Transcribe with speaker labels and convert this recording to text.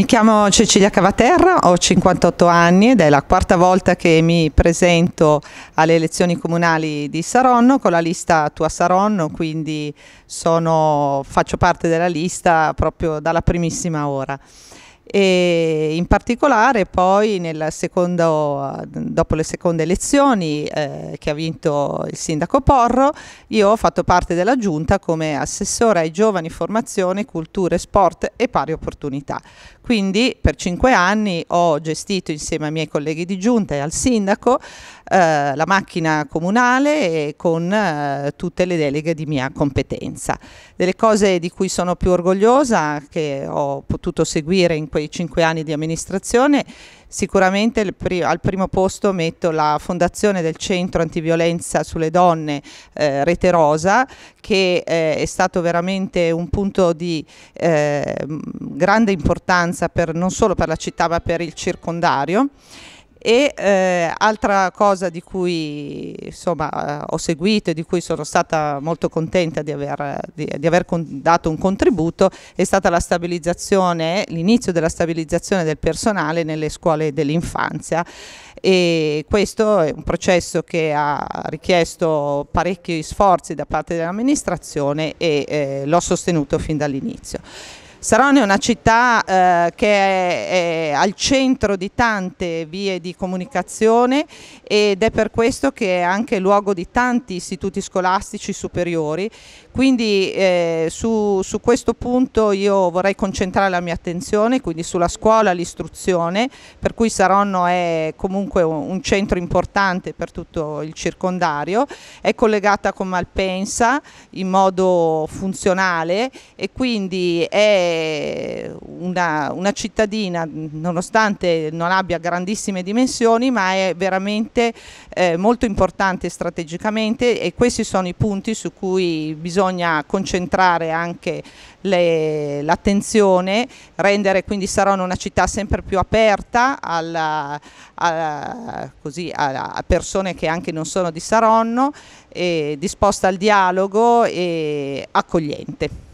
Speaker 1: Mi chiamo Cecilia Cavaterra, ho 58 anni ed è la quarta volta che mi presento alle elezioni comunali di Saronno con la lista Tua Saronno, quindi sono, faccio parte della lista proprio dalla primissima ora e in particolare poi secondo, dopo le seconde elezioni eh, che ha vinto il sindaco Porro io ho fatto parte della giunta come assessore ai giovani, formazione, cultura, sport e pari opportunità. Quindi per cinque anni ho gestito insieme ai miei colleghi di giunta e al sindaco eh, la macchina comunale con eh, tutte le deleghe di mia competenza. Delle cose di cui sono più orgogliosa che ho potuto seguire in questo comunque cinque anni di amministrazione, sicuramente al primo posto metto la fondazione del centro antiviolenza sulle donne eh, Rete Rosa che eh, è stato veramente un punto di eh, grande importanza per, non solo per la città ma per il circondario. E eh, altra cosa di cui insomma, eh, ho seguito e di cui sono stata molto contenta di aver, di, di aver dato un contributo è stata la stabilizzazione, l'inizio della stabilizzazione del personale nelle scuole dell'infanzia e questo è un processo che ha richiesto parecchi sforzi da parte dell'amministrazione e eh, l'ho sostenuto fin dall'inizio. Saronno è una città eh, che è, è, al centro di tante vie di comunicazione ed è per questo che è anche luogo di tanti istituti scolastici superiori, quindi eh, su, su, questo punto io vorrei concentrare la mia attenzione, quindi sulla scuola, l'istruzione, per cui Saronno è comunque un, un centro importante per tutto il circondario, è collegata con Malpensa in modo funzionale e quindi è eh, una, una, cittadina, nonostante non abbia grandissime dimensioni, ma è veramente eh, molto importante strategicamente e questi sono i punti su cui bisogna concentrare anche l'attenzione, rendere quindi Sarona una città sempre più aperta alla, alla, così, alla, a persone che anche non sono di Saronno, disposta al dialogo e accogliente.